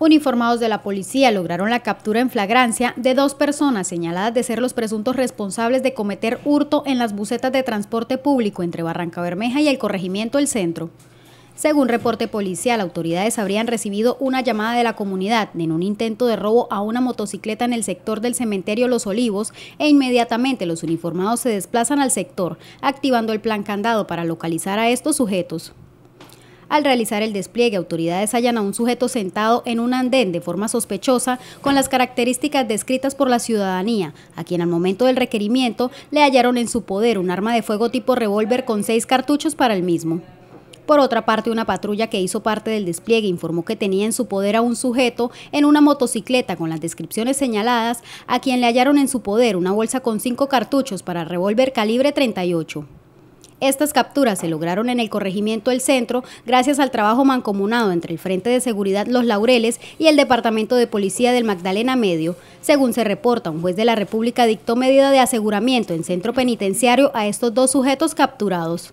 Uniformados de la policía lograron la captura en flagrancia de dos personas señaladas de ser los presuntos responsables de cometer hurto en las bucetas de transporte público entre Barranca Bermeja y el corregimiento El Centro. Según reporte policial, autoridades habrían recibido una llamada de la comunidad en un intento de robo a una motocicleta en el sector del cementerio Los Olivos e inmediatamente los uniformados se desplazan al sector, activando el plan candado para localizar a estos sujetos. Al realizar el despliegue, autoridades hallan a un sujeto sentado en un andén de forma sospechosa con las características descritas por la ciudadanía, a quien al momento del requerimiento le hallaron en su poder un arma de fuego tipo revólver con seis cartuchos para el mismo. Por otra parte, una patrulla que hizo parte del despliegue informó que tenía en su poder a un sujeto en una motocicleta con las descripciones señaladas, a quien le hallaron en su poder una bolsa con cinco cartuchos para revólver calibre 38. Estas capturas se lograron en el corregimiento del centro gracias al trabajo mancomunado entre el Frente de Seguridad Los Laureles y el Departamento de Policía del Magdalena Medio. Según se reporta, un juez de la República dictó medida de aseguramiento en centro penitenciario a estos dos sujetos capturados.